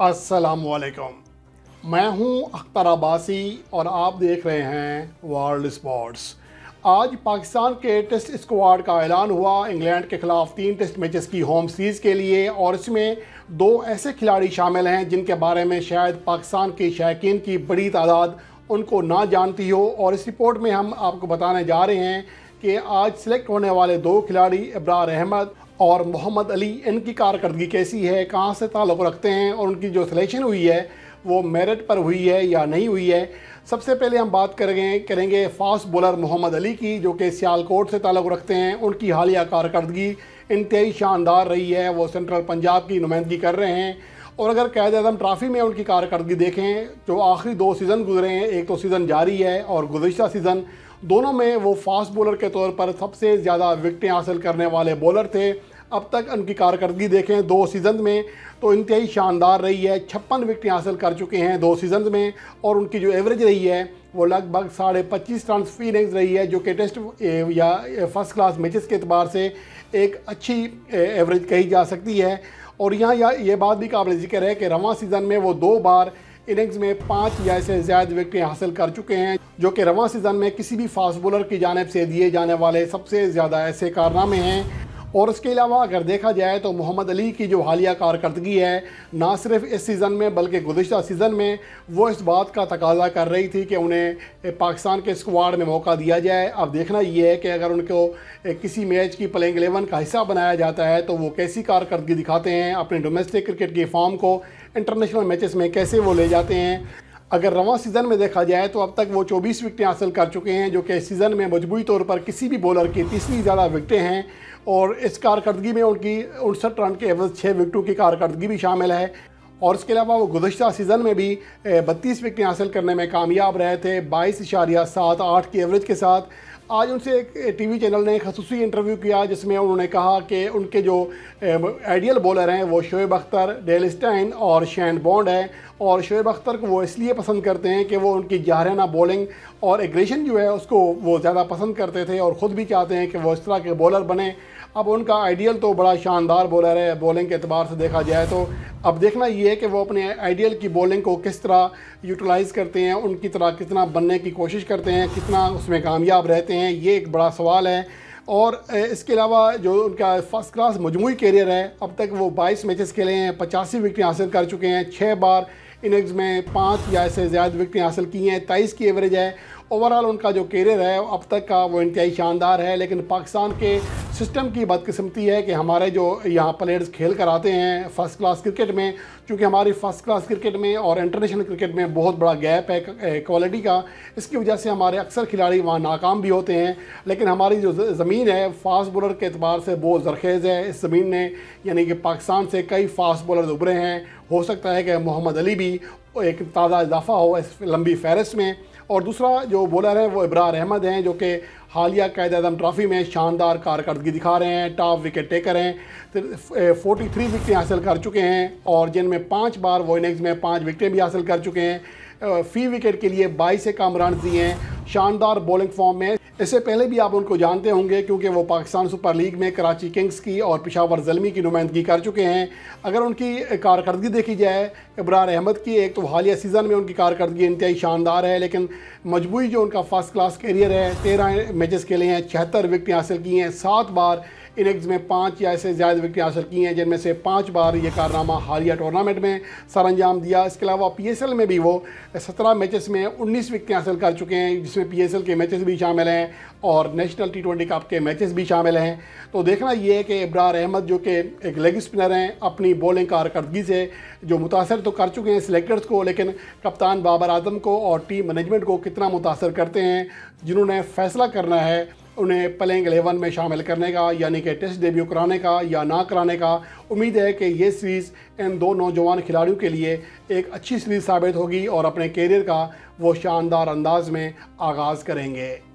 असलकम मैं हूं अख्तर अब्बासी और आप देख रहे हैं वर्ल्ड स्पोर्ट्स आज पाकिस्तान के टेस्ट स्क्वाड का ऐलान हुआ इंग्लैंड के खिलाफ तीन टेस्ट मैचेस की होम सीरीज़ के लिए और इसमें दो ऐसे खिलाड़ी शामिल हैं जिनके बारे में शायद पाकिस्तान के शायकीन की बड़ी तादाद उनको ना जानती हो और इस रिपोर्ट में हम आपको बताने जा रहे हैं कि आज सिलेक्ट होने वाले दो खिलाड़ी इब्रार अहमद और मोहम्मद अली इनकी कारकर्दगी कैसी है कहाँ से ताल्लुक़ रखते हैं और उनकी जो सिलेक्शन हुई है वो मेरिट पर हुई है या नहीं हुई है सबसे पहले हम बात करेंगे करेंगे फास्ट बॉलर मोहम्मद अली की जो कि सियालकोट से ताल्लुक़ रखते हैं उनकी हालिया कारकर्दगी इंतहाई शानदार रही है वो सेंट्रल पंजाब की नुमाइंदगी कर रहे हैं और अगर कैद अजम ट्राफ़ी में उनकी कारकर्दगी देखें जो आखिरी दो सीज़न गुजरे हैं एक तो सीज़न जारी है और गुजशत सीज़न दोनों में वो फास्ट बॉलर के तौर पर सबसे ज़्यादा विकटें हासिल करने वाले बॉलर थे अब तक उनकी कारकर्दगी देखें दो सीज़न में तो इंतहाई शानदार रही है छप्पन विकटें हासिल कर चुके हैं दो सीज़न में और उनकी जो एवरेज रही है वो लगभग साढ़े पच्चीस रन इनिंग्स रही है जो कि टेस्ट या फर्स्ट क्लास मैचेस के अतबार से एक अच्छी एवरेज कही जा सकती है और यहाँ ये बात भी काबिल जिक्र है कि रवा सीज़न में वो दो बार इनिंग्स में पाँच या इससे ज़्यादा विकटें हासिल कर चुके हैं जो कि रवा सीज़न में किसी भी फास्ट बॉलर की जानब से दिए जाने वाले सबसे ज़्यादा ऐसे कारनामे हैं और इसके अलावा अगर देखा जाए तो मोहम्मद अली की जो हालिया कारकर्दगी है ना सिर्फ इस सीज़न में बल्कि गुजशत सीज़न में वो इस बात का तकाजा कर रही थी कि उन्हें पाकिस्तान के स्क्वाड में मौका दिया जाए अब देखना ये है कि अगर उनको किसी मैच की प्लेइंग एलेवन का हिस्सा बनाया जाता है तो वो कैसी कारकर्दगी दिखाते हैं अपने डोमेस्टिक क्रिकेट की फॉर्म को इंटरनेशनल मैचेस में कैसे वो ले जाते हैं अगर रवा सीज़न में देखा जाए तो अब तक वो 24 विकटें हासिल कर चुके हैं जो कि सीज़न में मजबूरी तौर पर किसी भी बॉलर की तीसरी ज़्यादा विकटें हैं और इस कारकर्दगी में उनकी उनसठ रन के एवज छः विकटों की कारकर्दगी भी शामिल है और इसके अलावा वो गुजशत सीज़न में भी बत्तीस विकटें हासिल करने में कामयाब रहे थे बाईस इशारिया सात आठ की एवरेज के साथ आज उनसे एक टीवी चैनल ने खसूसी इंटरव्यू किया जिसमें उन्होंने कहा कि उनके जो आइडियल बॉलर हैं वो शोएब अख्तर डेल स्टाइन और शैन बॉन्ड हैं और शुएब अख्तर को वो इसलिए पसंद करते हैं कि वो उनकी जहराना बॉलिंग और एग्रेशन जो है उसको वो ज़्यादा पसंद करते थे और ख़ुद भी चाहते हैं कि वो इस तरह के बॉलर बने अब उनका आइडियल तो बड़ा शानदार बॉलर है बॉलिंग के अतबार से देखा जाए तो अब देखना ये है कि वो अपने आइडियल की बॉलिंग को किस तरह यूटिलाइज़ करते हैं उनकी तरह कितना बनने की कोशिश करते हैं कितना उसमें कामयाब रहते हैं ये एक बड़ा सवाल है और इसके अलावा जो उनका फर्स्ट क्लास मजमू कैरियर है अब तक वो बाईस मैचेस खेले हैं पचासी विकटें हासिल कर चुके हैं छः बार इनिंग्स में पाँच या इससे ज़्यादा विकटें हासिल की हैं तेईस की एवरेज है ओवरऑल उनका जो कैरियर है अब तक का वो इंतहाई शानदार है लेकिन पाकिस्तान के सिस्टम की बदकस्मती है कि हमारे जो यहाँ प्लेयर्स खेल कर आते हैं फर्स्ट क्लास क्रिकेट में क्योंकि हमारी फर्स्ट क्लास क्रिकेट में और इंटरनेशनल क्रिकेट में बहुत बड़ा गैप है क्वालिटी का इसकी वजह से हमारे अक्सर खिलाड़ी वहाँ नाकाम भी होते हैं लेकिन हमारी जो ज़मीन है फास्ट बॉलर के अतबार से बहुत जरखेज़ है इस ज़मीन ने यानी कि पाकिस्तान से कई फास्ट बॉलर उभरे हैं हो सकता है कि मोहम्मद अली भी एक ताज़ा इजाफा हो इस लंबी फहरिस्त में और दूसरा जो बॉलर है वो इब्रार अहमद हैं जो कि हालिया कैद अदम ट्रॉफी में शानदार कारकर्दगी दिखा रहे हैं टॉप विकेट टेकर हैं फोर्टी थ्री विकटें हासिल कर चुके हैं और जिनमें पाँच बार वो इनिंग्स में पाँच विकटें भी हासिल कर चुके हैं फी विकेट के लिए बाईस एक रन दिए हैं शानदार बॉलिंग फॉर्म में इससे पहले भी आप उनको जानते होंगे क्योंकि वो पाकिस्तान सुपर लीग में कराची किंग्स की और पिशावर जलमी की नुमाइंदगी कर चुके हैं अगर उनकी कारकर्दगी देखी जाए इब्रार अहमद की एक तो हालिया सीज़न में उनकी कारकर्दगी इंतहाई शानदार है लेकिन मजबूरी जो उनका फर्स्ट क्लास करियर है तेरह मैचेस खेले हैं छिहत्तर विकटें हासिल की हैं सात बार इनिंग्स में पाँच या इससे ज़्यादा विकटें हासिल की हैं जिनमें से पाँच बार ये कारनामा हालिया टूर्नामेंट में सर अंजाम दिया इसके अलावा पी में भी वो सत्रह मैचेस में उन्नीस विकटें हासिल कर चुके हैं जिसमें पी के मैचेस भी शामिल हैं और नेशनल टी कप के मैचेस भी शामिल हैं तो देखना ये है कि इब्रार अहमद जो कि एक लेग स्पिनर हैं अपनी बॉलिंग कारकर्दगी से जो मुतासर तो कर चुके हैं सिलेक्टर्स को लेकिन कप्तान बाबर आजम को और टीम मैनेजमेंट को कितना मुतासर करते हैं जिन्होंने फैसला करना है उन्हें प्लेइंग एलेवन में शामिल करने का यानी कि टेस्ट डेब्यू कराने का या ना कराने का उम्मीद है कि ये सीरीज़ इन दो नौजवान खिलाड़ियों के लिए एक अच्छी सीरीज़ साबित होगी और अपने कैरियर का वो शानदार अंदाज में आगाज़ करेंगे